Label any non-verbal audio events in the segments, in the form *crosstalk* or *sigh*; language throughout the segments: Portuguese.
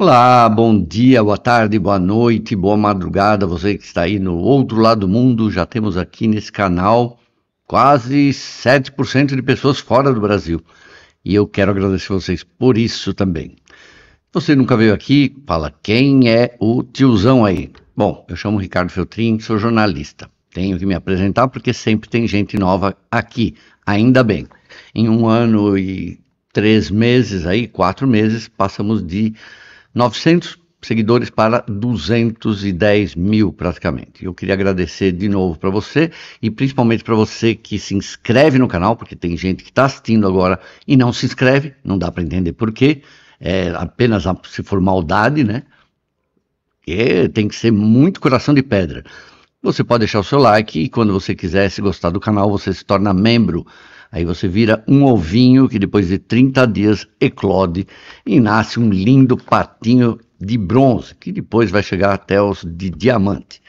Olá, bom dia, boa tarde, boa noite, boa madrugada, você que está aí no outro lado do mundo. Já temos aqui nesse canal quase 7% de pessoas fora do Brasil. E eu quero agradecer vocês por isso também. Você nunca veio aqui? Fala, quem é o tiozão aí? Bom, eu chamo Ricardo Feltrin, sou jornalista. Tenho que me apresentar porque sempre tem gente nova aqui, ainda bem. Em um ano e três meses aí, quatro meses, passamos de 900 seguidores para 210 mil praticamente. Eu queria agradecer de novo para você e principalmente para você que se inscreve no canal, porque tem gente que está assistindo agora e não se inscreve, não dá para entender por quê, é apenas se for maldade, né? E tem que ser muito coração de pedra. Você pode deixar o seu like e quando você quiser, se gostar do canal, você se torna membro. Aí você vira um ovinho que depois de 30 dias eclode e nasce um lindo patinho de bronze, que depois vai chegar até os de diamante.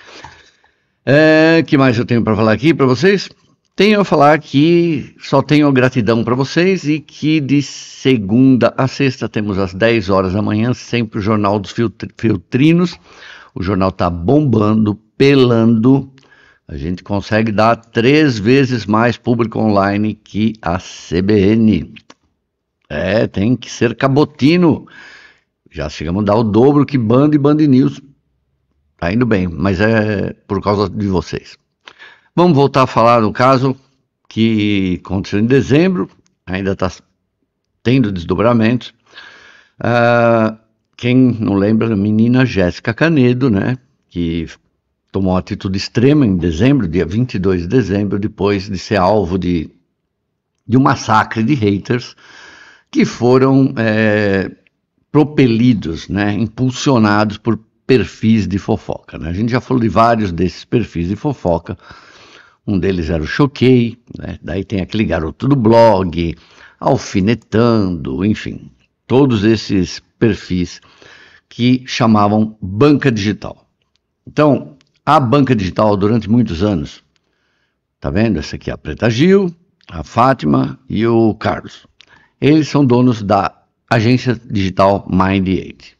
É, que mais eu tenho para falar aqui para vocês? Tenho a falar que só tenho gratidão para vocês e que de segunda a sexta temos às 10 horas da manhã sempre o Jornal dos Filtrinos. O jornal está bombando, pelando, a gente consegue dar três vezes mais público online que a CBN. É, tem que ser cabotino. Já chegamos a dar o dobro que Band e Band News. Tá indo bem, mas é por causa de vocês. Vamos voltar a falar do caso que aconteceu em dezembro, ainda está tendo desdobramentos. Uh, quem não lembra, a menina Jéssica Canedo, né? Que tomou uma atitude extrema em dezembro, dia 22 de dezembro, depois de ser alvo de, de um massacre de haters que foram é, propelidos, né, impulsionados por perfis de fofoca. Né? A gente já falou de vários desses perfis de fofoca. Um deles era o Choquei, né? daí tem aquele garoto do blog, alfinetando, enfim, todos esses perfis que chamavam banca digital. Então, a banca digital durante muitos anos. Tá vendo? Essa aqui é a Preta Gil, a Fátima e o Carlos. Eles são donos da agência digital Mind8.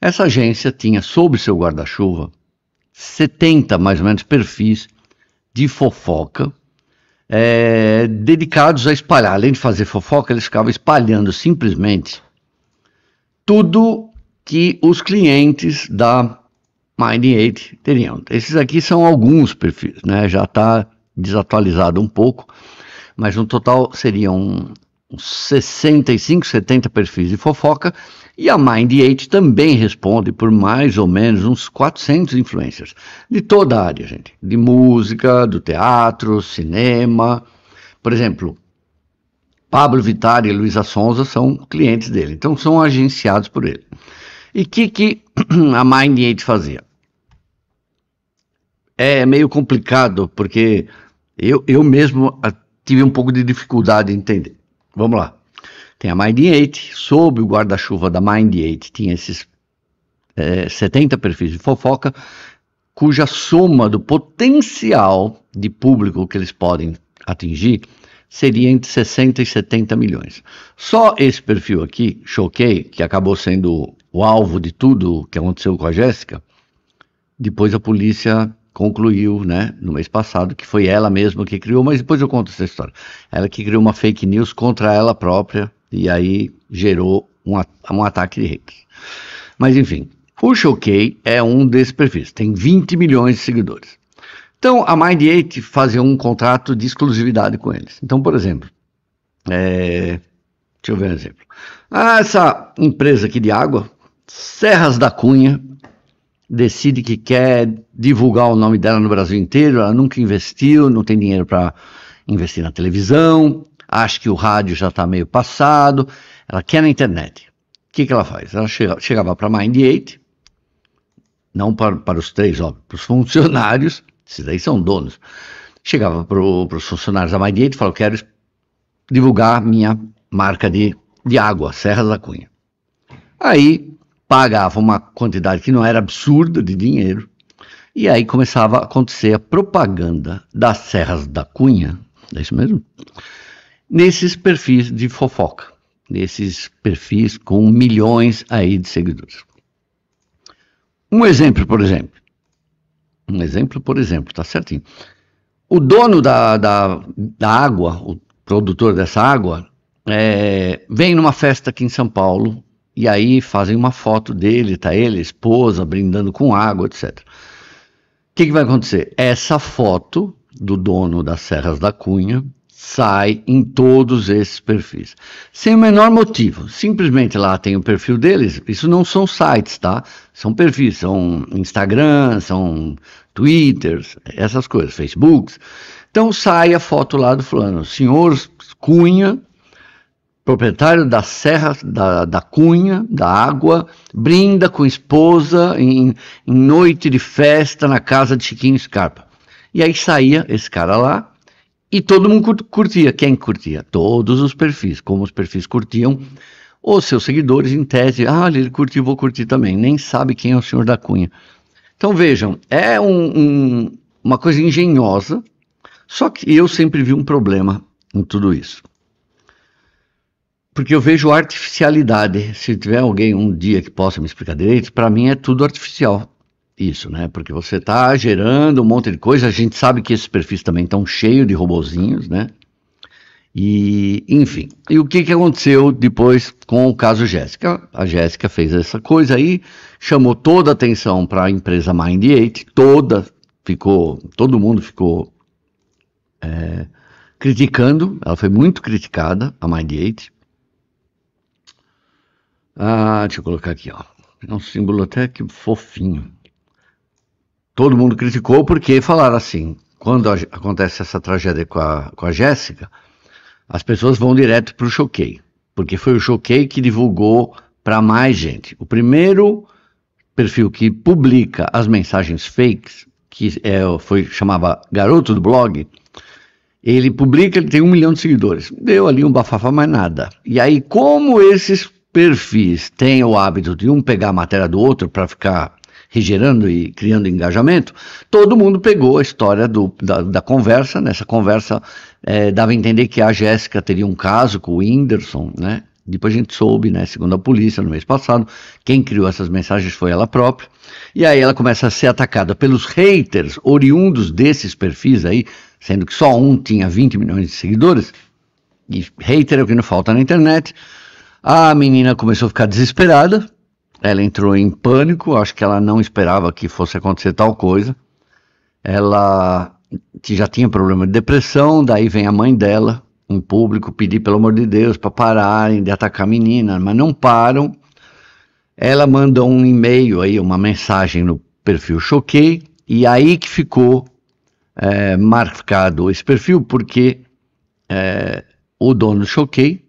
Essa agência tinha sob seu guarda-chuva 70 mais ou menos perfis de fofoca é, dedicados a espalhar. Além de fazer fofoca, eles ficavam espalhando simplesmente tudo que os clientes da Mind8 teriam. Esses aqui são alguns perfis, né? Já está desatualizado um pouco, mas no total seriam uns 65, 70 perfis de fofoca e a Mind8 também responde por mais ou menos uns 400 influencers de toda a área, gente, de música, do teatro, cinema. Por exemplo, Pablo Vittar e Luísa Sonza são clientes dele, então são agenciados por ele. E o que, que *clears throat* a Mind8 fazia? É, é meio complicado, porque eu, eu mesmo ah, tive um pouco de dificuldade em entender. Vamos lá. Tem a Mind 8, sob o guarda-chuva da Mind 8 tinha esses é, 70 perfis de fofoca, cuja soma do potencial de público que eles podem atingir seria entre 60 e 70 milhões. Só esse perfil aqui, Choquei, que acabou sendo o alvo de tudo que aconteceu com a Jéssica, depois a polícia concluiu, né, no mês passado, que foi ela mesma que criou, mas depois eu conto essa história. Ela que criou uma fake news contra ela própria e aí gerou um, um ataque de hackers. Mas enfim, o Showkey é um desses perfis, tem 20 milhões de seguidores. Então a Mind8 fazia um contrato de exclusividade com eles. Então, por exemplo, é, deixa eu ver um exemplo. Ah, essa empresa aqui de água, Serras da Cunha, decide que quer divulgar o nome dela no Brasil inteiro, ela nunca investiu, não tem dinheiro para investir na televisão, acha que o rádio já está meio passado, ela quer na internet. O que, que ela faz? Ela chega, chegava para a Mind8, não para, para os três, óbvio, para os funcionários, esses daí são donos. Chegava para os funcionários da Mind8 e falava, quero divulgar minha marca de, de água, Serra da Cunha. Aí pagava uma quantidade que não era absurda de dinheiro, e aí começava a acontecer a propaganda das Serras da Cunha, é isso mesmo? Nesses perfis de fofoca, nesses perfis com milhões aí de seguidores. Um exemplo, por exemplo. Um exemplo, por exemplo, tá certinho. O dono da, da, da água, o produtor dessa água, é, vem numa festa aqui em São Paulo e aí fazem uma foto dele, tá ele, esposa, brindando com água, etc. O que, que vai acontecer? Essa foto do dono das Serras da Cunha sai em todos esses perfis. Sem o menor motivo. Simplesmente lá tem o perfil deles. Isso não são sites, tá? São perfis, são Instagram, são Twitters, essas coisas, Facebooks. Então sai a foto lá do fulano, senhor Cunha, proprietário da Serra da, da Cunha, da Água, brinda com esposa em, em noite de festa na casa de Chiquinho Scarpa. E aí saía esse cara lá e todo mundo curtia. Quem curtia? Todos os perfis. Como os perfis curtiam, os seus seguidores, em tese, ah, ele curtiu, vou curtir também. Nem sabe quem é o senhor da Cunha. Então vejam, é um, um, uma coisa engenhosa, só que eu sempre vi um problema em tudo isso porque eu vejo artificialidade. Se tiver alguém um dia que possa me explicar direito, para mim é tudo artificial. Isso, né? Porque você está gerando um monte de coisa. A gente sabe que esses perfis também estão cheios de robozinhos, né? E, enfim. E o que, que aconteceu depois com o caso Jéssica? A Jéssica fez essa coisa aí, chamou toda a atenção para a empresa Mind8, toda ficou, todo mundo ficou é, criticando. Ela foi muito criticada, a Mind8 ah, deixa eu colocar aqui, ó. É um símbolo até que fofinho. Todo mundo criticou porque falaram assim: quando acontece essa tragédia com a, com a Jéssica, as pessoas vão direto para o Choquei, porque foi o Choquei que divulgou para mais gente. O primeiro perfil que publica as mensagens fakes, que é, foi chamava Garoto do Blog, ele publica, ele tem um milhão de seguidores. Deu ali um bafafá, mais nada. E aí, como esses perfis têm o hábito de um pegar a matéria do outro para ficar regenerando e criando engajamento, todo mundo pegou a história do, da, da, conversa. Nessa né? conversa é, dava a entender que a Jéssica teria um caso com o Whindersson, né? Depois a gente soube, né, segundo a polícia, no mês passado, quem criou essas mensagens foi ela própria. E aí ela começa a ser atacada pelos haters oriundos desses perfis aí, sendo que só um tinha 20 milhões de seguidores. E hater é o que não falta na internet. A menina começou a ficar desesperada, ela entrou em pânico, acho que ela não esperava que fosse acontecer tal coisa. Ela já tinha problema de depressão, daí vem a mãe dela, em público, pedir pelo amor de Deus para pararem de atacar a menina, mas não param. Ela manda um e-mail aí, uma mensagem no perfil Choquei, e aí que ficou é, marcado esse perfil, porque é, o dono Choquei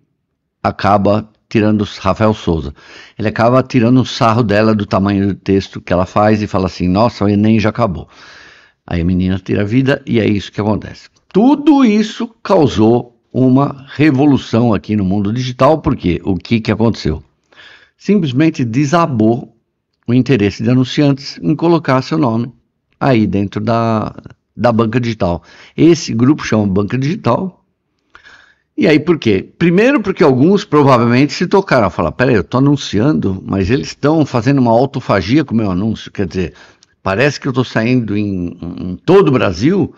acaba tirando Rafael Souza. Ele acaba tirando um sarro dela do tamanho do texto que ela faz e fala assim: "Nossa, o ENEM já acabou". Aí a menina tira a vida e é isso que acontece. Tudo isso causou uma revolução aqui no mundo digital, porque o que que aconteceu? Simplesmente desabou o interesse de anunciantes em colocar seu nome aí dentro da, da banca digital. Esse grupo chama Banca Digital, e aí por quê? Primeiro porque alguns provavelmente se tocaram, falaram, peraí, eu estou anunciando, mas eles estão fazendo uma autofagia com o meu anúncio, quer dizer, parece que eu estou saindo em, em, todo o Brasil,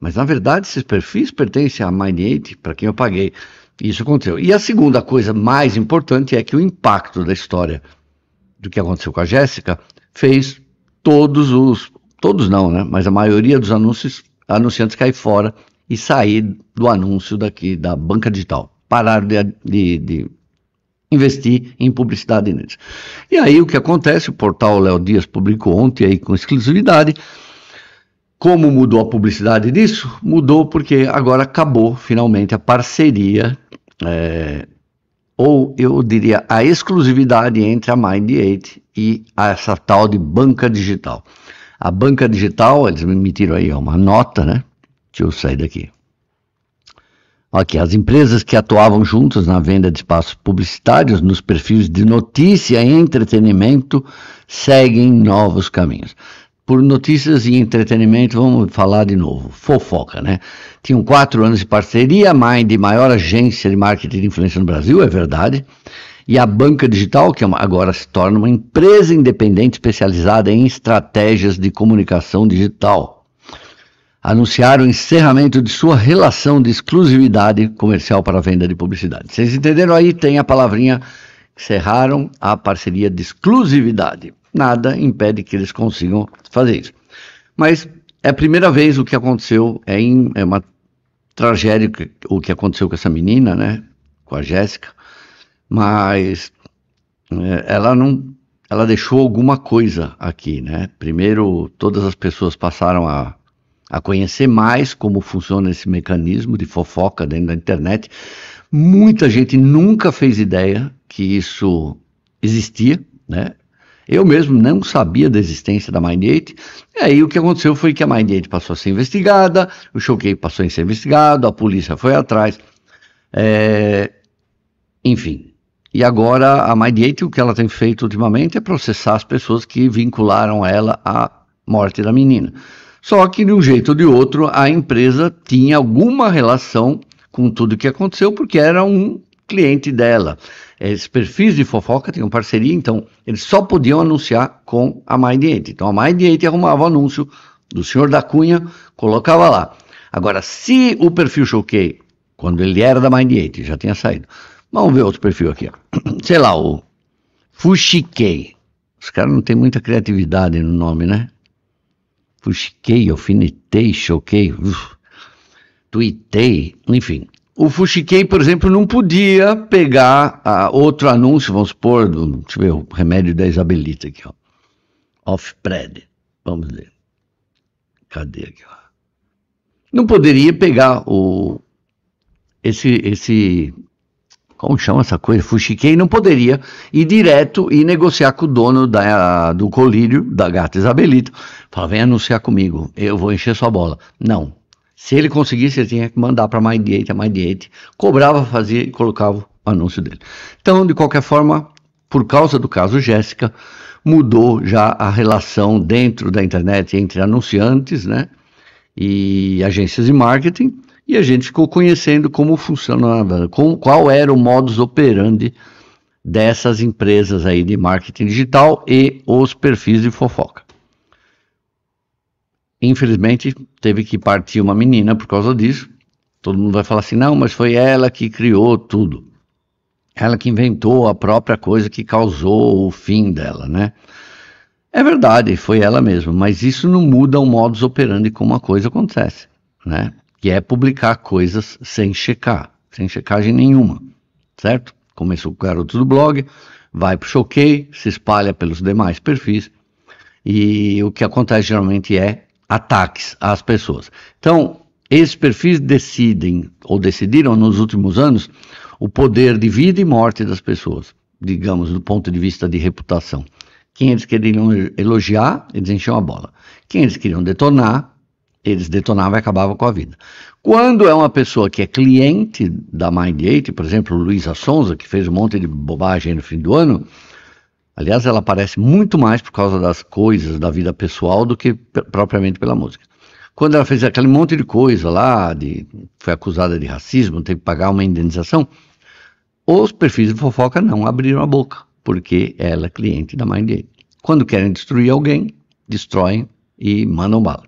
mas na verdade esses perfis pertencem a Mind8, para quem eu paguei. Isso aconteceu. E a segunda coisa mais importante é que o impacto da história do que aconteceu com a Jéssica fez todos os, todos não, né? Mas a maioria dos anúncios, anunciantes cair fora e sair do anúncio daqui da banca digital. Parar de, de, de investir em publicidade neles. E aí o que acontece? O portal Léo Dias publicou ontem aí com exclusividade. Como mudou a publicidade disso? Mudou porque agora acabou finalmente a parceria, é, ou eu diria a exclusividade entre a Mind8 e essa tal de banca digital. A banca digital, eles me emitiram aí é uma nota, né? Deixa eu sair daqui. Aqui, as empresas que atuavam juntas na venda de espaços publicitários nos perfis de notícia e entretenimento seguem novos caminhos. Por notícias e entretenimento, vamos falar de novo. Fofoca, né? Tinham quatro anos de parceria, a Mind, maior agência de marketing de influência no Brasil, é verdade. E a Banca Digital, que é agora se torna uma empresa independente especializada em estratégias de comunicação digital anunciaram o encerramento de sua relação de exclusividade comercial para venda de publicidade. Vocês entenderam aí? Tem a palavrinha encerraram a parceria de exclusividade. Nada impede que eles consigam fazer isso. Mas é a primeira vez o que aconteceu, é, em, é uma tragédia o que aconteceu com essa menina, né? Com a Jéssica. Mas é, ela não. Ela deixou alguma coisa aqui, né? Primeiro, todas as pessoas passaram a a conhecer mais como funciona esse mecanismo de fofoca dentro da internet. Muita gente nunca fez ideia que isso existia, né? Eu mesmo não sabia da existência da Mind8. E aí o que aconteceu foi que a Mind8 passou a ser investigada, o Choquei passou a ser investigado, a polícia foi atrás. É... Enfim. E agora a Mind8, o que ela tem feito ultimamente é processar as pessoas que vincularam ela à morte da menina. Só que de um jeito ou de outro a empresa tinha alguma relação com tudo que aconteceu porque era um cliente dela. Esses perfis de fofoca tinham parceria, então eles só podiam anunciar com a Mind Eight. Então a Mind Eight arrumava o anúncio do senhor da Cunha, colocava lá. Agora, se o perfil Choquei, quando ele era da Mind já tinha saído. Vamos ver outro perfil aqui. *clears throat* Sei lá, o Fuxiquei. Os caras não têm muita criatividade no nome, né? fusquei, alfinetei, choquei, uf, tuitei, enfim. O Fuxiquei, por exemplo, não podia pegar ah, outro anúncio, vamos supor, do, deixa eu ver, o remédio da Isabelita aqui, ó. Off-pred, vamos ver. Cadê aqui, ó? Não poderia pegar o, esse, esse como chama essa coisa? Fuxiquei, não poderia ir direto e negociar com o dono da, do colírio, da gata Isabelita. Falar, vem anunciar comigo, eu vou encher sua bola. Não. Se ele conseguisse, ele tinha que mandar para mais direita, a mais direita. Cobrava, fazia e colocava o anúncio dele. Então, de qualquer forma, por causa do caso Jéssica, mudou já a relação dentro da internet entre anunciantes, né? E agências de marketing, e a gente ficou conhecendo como funcionava, com, qual era o modus operandi dessas empresas aí de marketing digital e os perfis de fofoca. Infelizmente, teve que partir uma menina por causa disso. Todo mundo vai falar assim: não, mas foi ela que criou tudo. Ela que inventou a própria coisa que causou o fim dela, né? É verdade, foi ela mesma, mas isso não muda o modus operandi como a coisa acontece, né? que é publicar coisas sem checar, sem checagem nenhuma, certo? Começou com garotos do blog, vai para o Choquei, se espalha pelos demais perfis e o que acontece geralmente é ataques às pessoas. Então, esses perfis decidem ou decidiram nos últimos anos o poder de vida e morte das pessoas, digamos, do ponto de vista de reputação. Quem eles queriam elogiar, eles enchiam a bola. Quem eles queriam detonar, eles detonavam e acabavam com a vida. Quando é uma pessoa que é cliente da Mindgate, por exemplo, Luísa Sonza, que fez um monte de bobagem no fim do ano, aliás, ela aparece muito mais por causa das coisas da vida pessoal do que propriamente pela música. Quando ela fez aquele monte de coisa lá, de, foi acusada de racismo, teve que pagar uma indenização, os perfis de fofoca não abriram a boca, porque ela é cliente da Mindgate. Quando querem destruir alguém, destroem e mandam bala.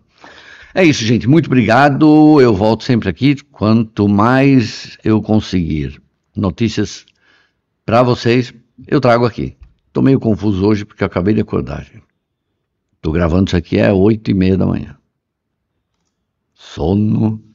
É isso, gente. Muito obrigado. Eu volto sempre aqui quanto mais eu conseguir notícias para vocês, eu trago aqui. Tô meio confuso hoje porque eu acabei de acordar, gente. Tô gravando isso aqui é oito e meia da manhã. Sono